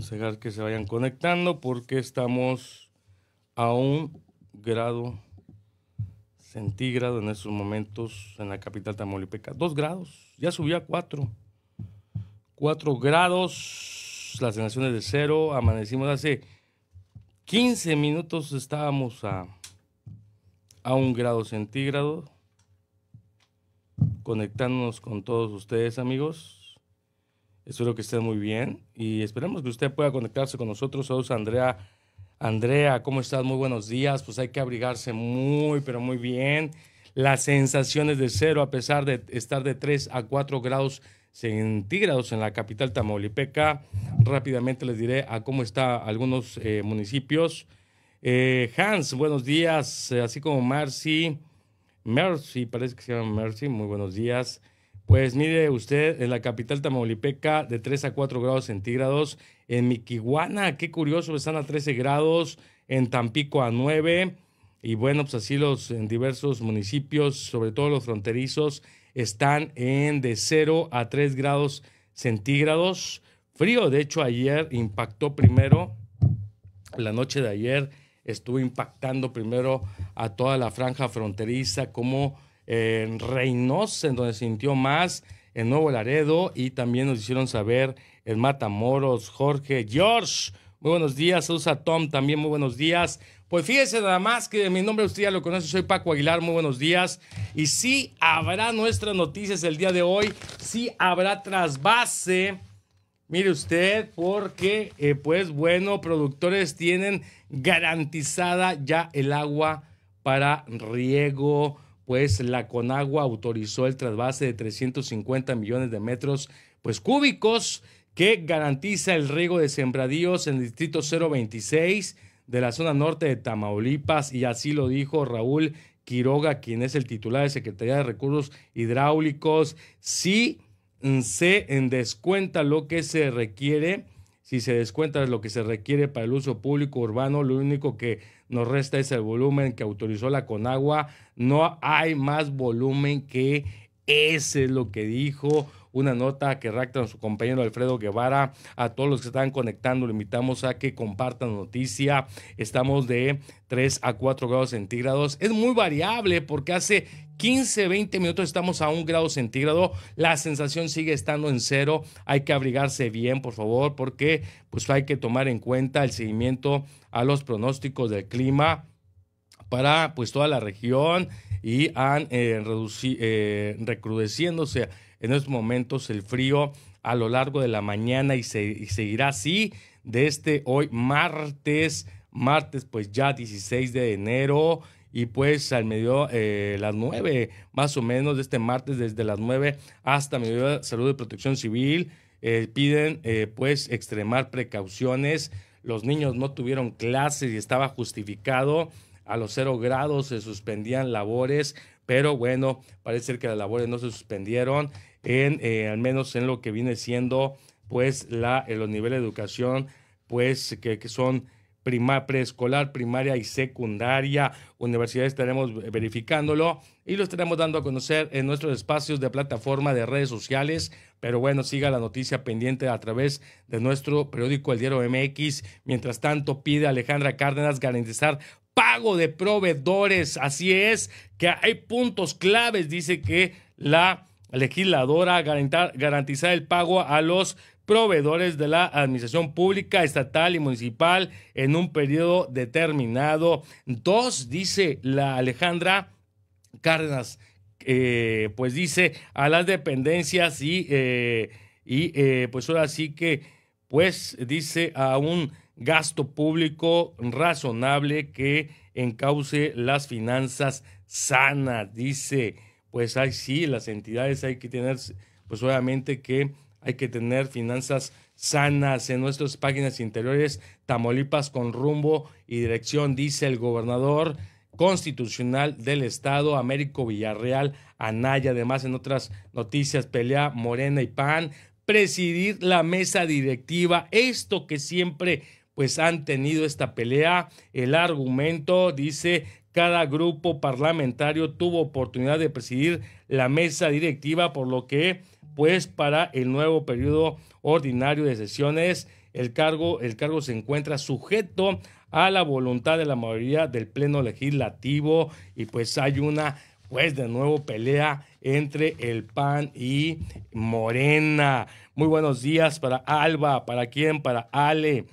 aconsejar que se vayan conectando porque estamos a un grado centígrado en estos momentos en la capital tamaulipeca. Dos grados, ya subió a cuatro. Cuatro grados, las naciones de cero, amanecimos hace 15 minutos, estábamos a, a un grado centígrado, conectándonos con todos ustedes amigos. Espero que estén muy bien y esperemos que usted pueda conectarse con nosotros. Saludos, Andrea. Andrea, ¿cómo estás? Muy buenos días. Pues hay que abrigarse muy, pero muy bien. Las sensaciones de cero, a pesar de estar de 3 a 4 grados centígrados en la capital tamaulipeca. Rápidamente les diré a cómo están algunos eh, municipios. Eh, Hans, buenos días. Así como Marcy. Mercy, parece que se llama Mercy. Muy buenos días. Pues mire usted, en la capital tamaulipeca de 3 a 4 grados centígrados, en Miquihuana, qué curioso, están a 13 grados, en Tampico a 9, y bueno, pues así los en diversos municipios, sobre todo los fronterizos, están en de 0 a 3 grados centígrados. Frío, de hecho, ayer impactó primero, la noche de ayer estuvo impactando primero a toda la franja fronteriza, como en Reynosa, en donde sintió más, en Nuevo Laredo y también nos hicieron saber en Matamoros, Jorge, George. Muy buenos días, saludos Tom también, muy buenos días. Pues fíjese nada más que mi nombre usted ya lo conoce, soy Paco Aguilar, muy buenos días. Y sí habrá nuestras noticias el día de hoy, sí habrá trasvase. Mire usted, porque eh, pues bueno, productores tienen garantizada ya el agua para riego pues la Conagua autorizó el trasvase de 350 millones de metros pues, cúbicos que garantiza el riego de sembradíos en el distrito 026 de la zona norte de Tamaulipas y así lo dijo Raúl Quiroga, quien es el titular de Secretaría de Recursos Hidráulicos, si mm, se descuenta lo que se requiere, si se descuenta lo que se requiere para el uso público urbano, lo único que nos resta ese volumen que autorizó la Conagua. No hay más volumen que ese, es lo que dijo una nota que a su compañero Alfredo Guevara. A todos los que están conectando, le invitamos a que compartan noticia. Estamos de 3 a 4 grados centígrados. Es muy variable porque hace 15, 20 minutos estamos a un grado centígrado. La sensación sigue estando en cero. Hay que abrigarse bien, por favor, porque pues hay que tomar en cuenta el seguimiento a los pronósticos del clima para pues toda la región y han eh, eh recrudeciéndose en estos momentos el frío a lo largo de la mañana y, se, seguirá así de este hoy martes, martes pues ya 16 de enero y pues al medio, eh, las 9 más o menos de este martes, desde las 9 hasta mediodía, de Salud y Protección Civil, eh, piden eh, pues extremar precauciones. Los niños no tuvieron clases y estaba justificado. A los cero grados se suspendían labores, pero bueno, parece que las labores no se suspendieron en, eh, al menos en lo que viene siendo, pues, la, en eh, los niveles de educación, pues, que, son prima, preescolar, primaria y secundaria. universidades estaremos verificándolo y lo estaremos dando a conocer en nuestros espacios de plataforma de redes sociales. Pero bueno, siga la noticia pendiente a través de nuestro periódico El Diario MX. Mientras tanto, pide Alejandra Cárdenas garantizar pago de proveedores. Así es, que hay puntos claves, dice que la legisladora garantizar, garantizar el pago a los proveedores de la administración pública, estatal y municipal en un periodo determinado. Dos, dice la Alejandra Cárdenas, eh, pues dice a las dependencias y, eh, y eh, pues ahora sí que, pues dice a un gasto público razonable que encauce las finanzas sanas, dice pues hay sí, las entidades hay que tener, pues obviamente que hay que tener finanzas sanas en nuestras páginas interiores. Tamaulipas con rumbo y dirección, dice el gobernador constitucional del estado, Américo Villarreal, Anaya, además en otras noticias, pelea Morena y PAN, presidir la mesa directiva, esto que siempre pues han tenido esta pelea. El argumento dice cada grupo parlamentario tuvo oportunidad de presidir la mesa directiva, por lo que, pues, para el nuevo periodo ordinario de sesiones, el cargo, el cargo se encuentra sujeto a la voluntad de la mayoría del Pleno Legislativo y pues hay una, pues, de nuevo pelea entre el PAN y Morena. Muy buenos días para Alba, para quién, para Ale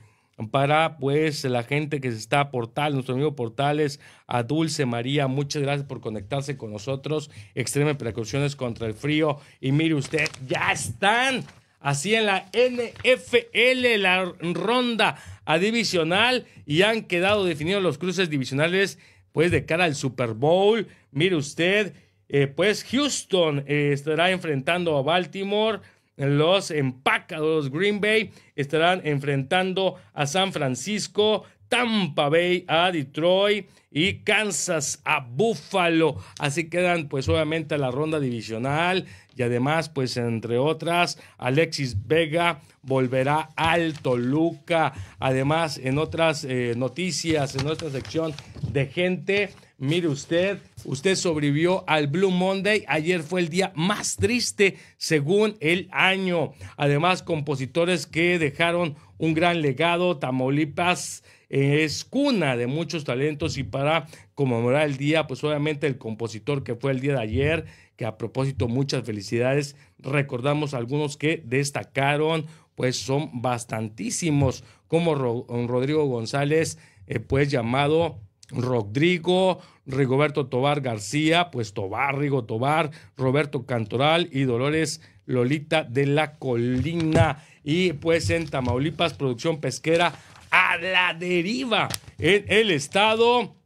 para pues la gente que está a Portal, nuestro amigo Portales, a Dulce María, muchas gracias por conectarse con nosotros. Extreme precauciones contra el frío. Y mire usted, ya están así en la NFL, la ronda a divisional, y han quedado definidos los cruces divisionales pues de cara al Super Bowl. Mire usted, eh, pues Houston eh, estará enfrentando a Baltimore. Los empacados Green Bay estarán enfrentando a San Francisco, Tampa Bay a Detroit y Kansas a Buffalo. Así quedan pues obviamente a la ronda divisional y además pues entre otras Alexis Vega volverá al Toluca. Además en otras eh, noticias, en nuestra sección de gente Mire usted, usted sobrevivió al Blue Monday. Ayer fue el día más triste según el año. Además, compositores que dejaron un gran legado. Tamaulipas es cuna de muchos talentos y para conmemorar el día, pues obviamente el compositor que fue el día de ayer, que a propósito muchas felicidades, recordamos algunos que destacaron, pues son bastantísimos, como Rodrigo González, eh, pues llamado Rodrigo, Rigoberto Tobar García, pues Tobar, Rigo Tobar, Roberto Cantoral y Dolores Lolita de la Colina. Y pues en Tamaulipas, producción pesquera a la deriva en el estado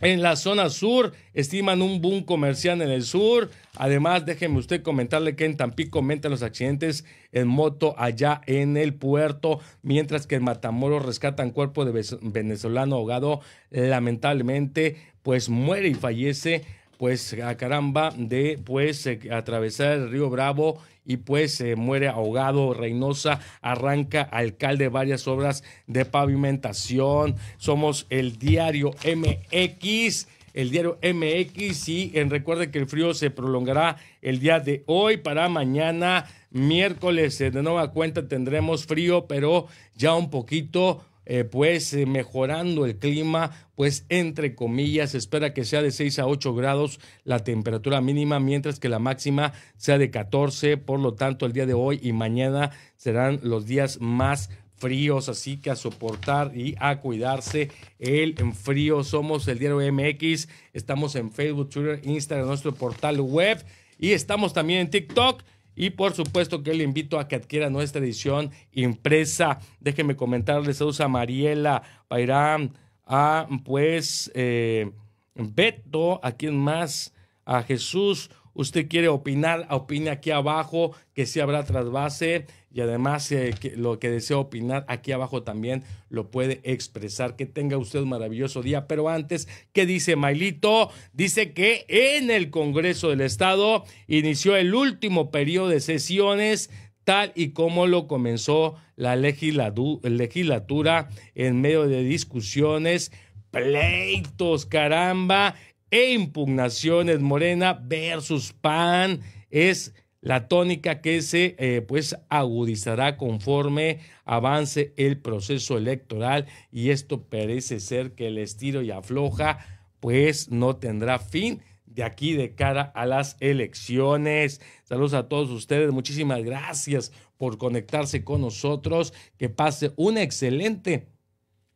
en la zona sur, estiman un boom comercial en el sur. Además, déjeme usted comentarle que en Tampico aumentan los accidentes en moto allá en el puerto, mientras que en Matamoros rescatan cuerpo de venezolano ahogado. Lamentablemente, pues muere y fallece, pues a caramba, de pues eh, atravesar el río Bravo y pues se muere ahogado. Reynosa arranca alcalde varias obras de pavimentación. Somos el diario MX el diario MX y en, recuerde que el frío se prolongará el día de hoy para mañana miércoles de nueva cuenta tendremos frío pero ya un poquito eh, pues eh, mejorando el clima, pues entre comillas, espera que sea de 6 a 8 grados la temperatura mínima, mientras que la máxima sea de 14, por lo tanto el día de hoy y mañana serán los días más fríos, así que a soportar y a cuidarse el frío. Somos el diario MX, estamos en Facebook, Twitter, Instagram, nuestro portal web y estamos también en TikTok y por supuesto que le invito a que adquiera nuestra edición impresa. Déjenme comentarles a Mariela Pairán, a pues eh, Beto, a quien más, a Jesús Usted quiere opinar, opine aquí abajo, que si habrá trasvase y además eh, lo que desea opinar aquí abajo también lo puede expresar. Que tenga usted un maravilloso día. Pero antes, ¿qué dice Mailito? Dice que en el Congreso del Estado inició el último periodo de sesiones tal y como lo comenzó la legislatura en medio de discusiones, pleitos, caramba, e impugnaciones. Morena versus PAN es la tónica que se eh, pues agudizará conforme avance el proceso electoral y esto parece ser que el estilo y afloja pues no tendrá fin de aquí de cara a las elecciones. Saludos a todos ustedes, muchísimas gracias por conectarse con nosotros, que pase una excelente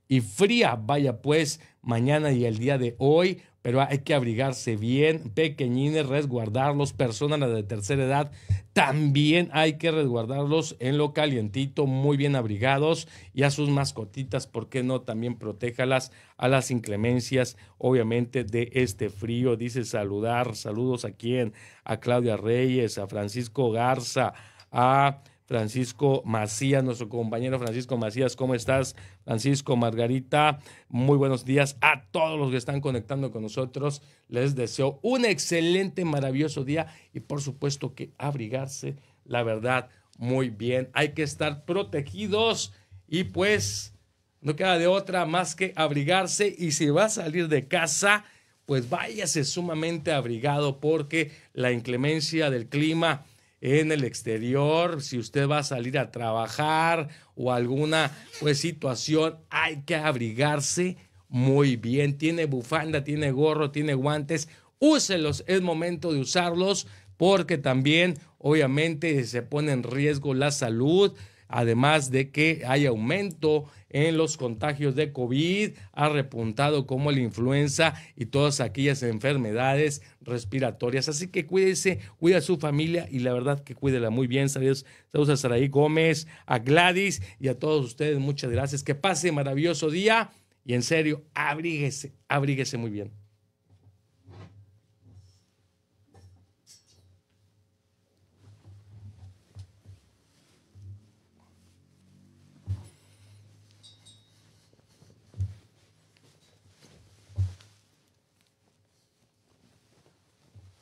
y fría, vaya pues, mañana y el día de hoy pero hay que abrigarse bien, pequeñines, resguardarlos, personas de tercera edad, también hay que resguardarlos en lo calientito, muy bien abrigados y a sus mascotitas, ¿por qué no? También protéjalas a las inclemencias, obviamente, de este frío. Dice saludar, saludos a quién, a Claudia Reyes, a Francisco Garza, a Francisco Macías, nuestro compañero Francisco Macías. ¿Cómo estás, Francisco Margarita? Muy buenos días a todos los que están conectando con nosotros. Les deseo un excelente, maravilloso día y por supuesto que abrigarse, la verdad, muy bien. Hay que estar protegidos y pues no queda de otra más que abrigarse y si va a salir de casa, pues váyase sumamente abrigado porque la inclemencia del clima en el exterior, si usted va a salir a trabajar o alguna pues, situación, hay que abrigarse muy bien. Tiene bufanda, tiene gorro, tiene guantes, úselos, es momento de usarlos porque también obviamente se pone en riesgo la salud además de que hay aumento en los contagios de COVID, ha repuntado como la influenza y todas aquellas enfermedades respiratorias. Así que cuídese, cuida a su familia y la verdad que cuídela muy bien. Saludos, saludos a Saraí Gómez, a Gladys y a todos ustedes. Muchas gracias. Que pase maravilloso día y en serio, abríguese, abríguese muy bien.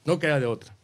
No queda de otra.